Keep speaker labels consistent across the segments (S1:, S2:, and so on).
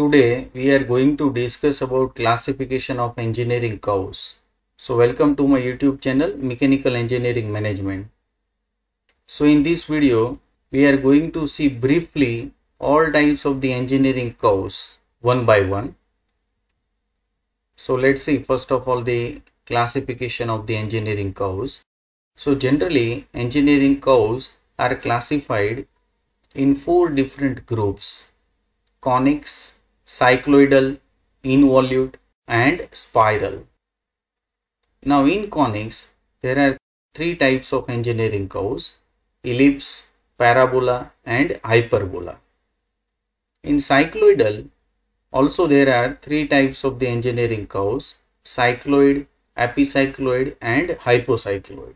S1: Today we are going to discuss about classification of engineering cows. So welcome to my YouTube channel Mechanical Engineering Management. So in this video we are going to see briefly all types of the engineering cows one by one. So let's see first of all the classification of the engineering cows. So generally engineering cows are classified in four different groups conics cycloidal, involute and spiral. Now in conics, there are three types of engineering curves, ellipse, parabola and hyperbola. In cycloidal, also there are three types of the engineering curves, cycloid, epicycloid and hypocycloid.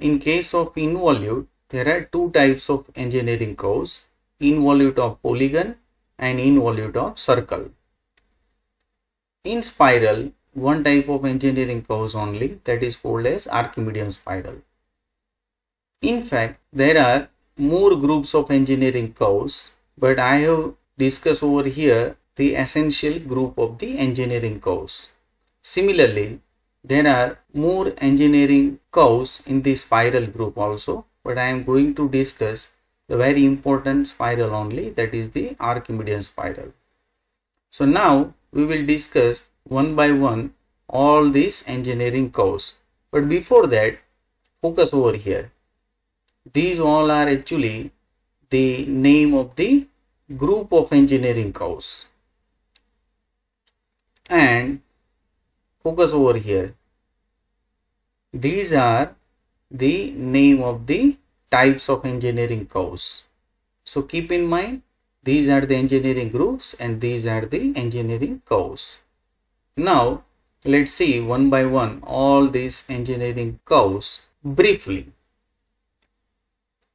S1: In case of involute, there are two types of engineering curves, involute of polygon and involute of circle. In spiral, one type of engineering curves only that is called as Archimedean spiral. In fact, there are more groups of engineering curves, but I have discussed over here the essential group of the engineering curves. Similarly, there are more engineering curves in the spiral group also, but I am going to discuss the very important spiral only that is the Archimedean spiral. So now we will discuss one by one all these engineering curves. But before that, focus over here. These all are actually the name of the group of engineering curves. And focus over here. These are the name of the types of engineering curves. So keep in mind these are the engineering groups and these are the engineering curves. Now let's see one by one all these engineering curves briefly.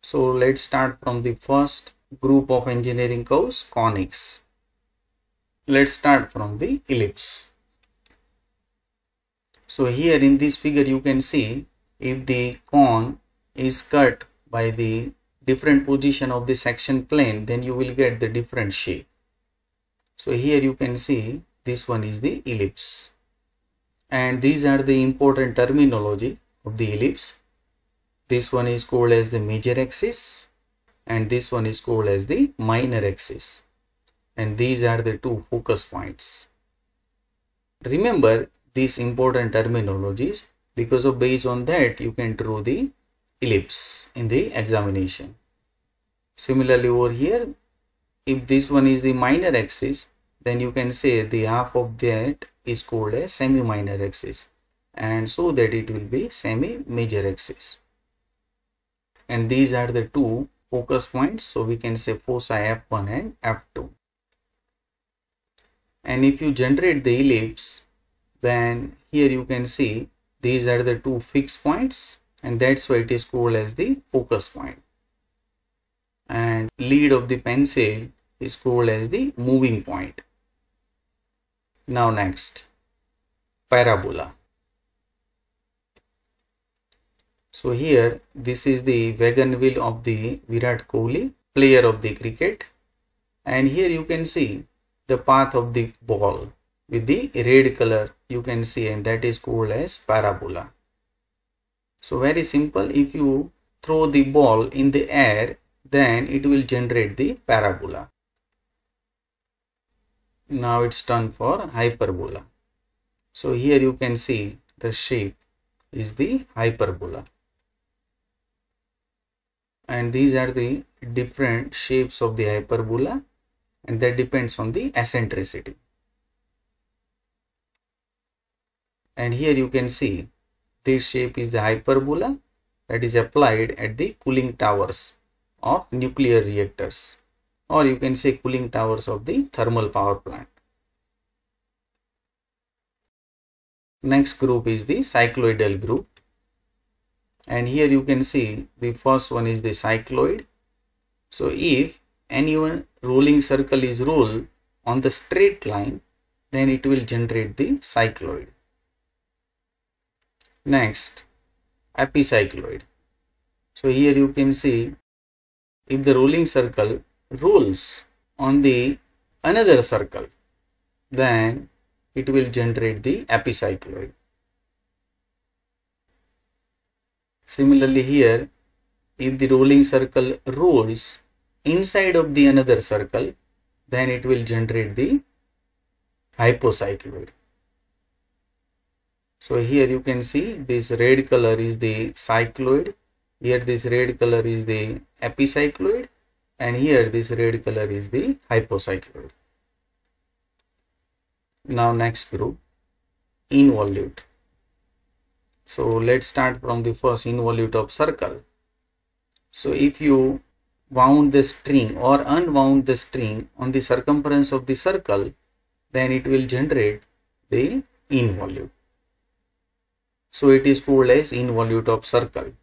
S1: So let's start from the first group of engineering curves conics. Let's start from the ellipse. So here in this figure you can see if the cone is cut by the different position of the section plane then you will get the different shape so here you can see this one is the ellipse and these are the important terminology of the ellipse this one is called as the major axis and this one is called as the minor axis and these are the two focus points remember these important terminologies because of based on that you can draw the ellipse in the examination. Similarly over here, if this one is the minor axis, then you can say the half of that is called a semi-minor axis and so that it will be semi-major axis. And these are the two focus points so we can say foci F1 and F2. And if you generate the ellipse then here you can see these are the two fixed points and that's why it is called as the focus point and lead of the pencil is called as the moving point now next parabola so here this is the wagon wheel of the Virat Kohli player of the cricket and here you can see the path of the ball with the red color you can see and that is called as parabola so very simple if you throw the ball in the air then it will generate the parabola now it's done for hyperbola so here you can see the shape is the hyperbola and these are the different shapes of the hyperbola and that depends on the eccentricity and here you can see this shape is the hyperbola that is applied at the cooling towers of nuclear reactors or you can say cooling towers of the thermal power plant. Next group is the cycloidal group and here you can see the first one is the cycloid. So if any one rolling circle is rolled on the straight line then it will generate the cycloid. Next, epicycloid. So here you can see if the rolling circle rolls on the another circle, then it will generate the epicycloid. Similarly here, if the rolling circle rolls inside of the another circle, then it will generate the hypocycloid so here you can see this red color is the cycloid here this red color is the epicycloid and here this red color is the hypocycloid now next group involute so let's start from the first involute of circle so if you wound the string or unwound the string on the circumference of the circle then it will generate the involute so it is called as involute of circle.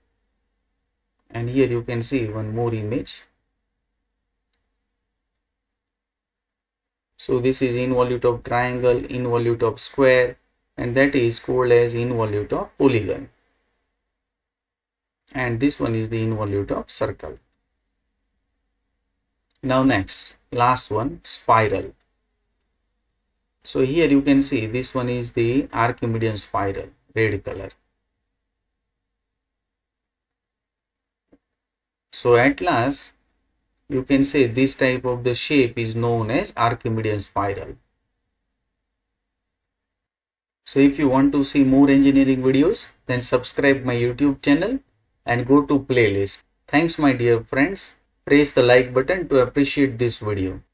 S1: And here you can see one more image. So this is involute of triangle, involute of square, and that is called as involute of polygon. And this one is the involute of circle. Now next, last one, spiral. So here you can see this one is the Archimedean spiral red color. So at last you can say this type of the shape is known as Archimedean spiral. So if you want to see more engineering videos then subscribe my YouTube channel and go to playlist. Thanks my dear friends. Press the like button to appreciate this video.